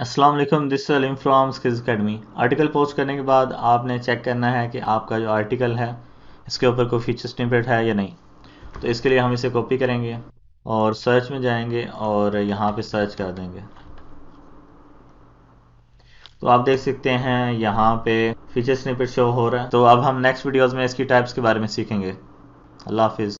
Aslam this Salim from Skills Academy article post करने के बाद आपने चेक करना है कि आपका जो आर्टिकल है इसके ऊपर कोई फीचर स्टिपेट है या नहीं तो इसके लिए हम इसे कॉपी करेंगे और सर्च में जाएंगे और यहाँ पे सर्च कर देंगे तो आप देख सकते हैं यहाँ पे फीचर स्निपेट शो हो रहा है तो अब हम नेक्स्ट वीडियोज़ में इसकी टाइप्स के बारे में सीखेंगे अल्लाह हाफिज़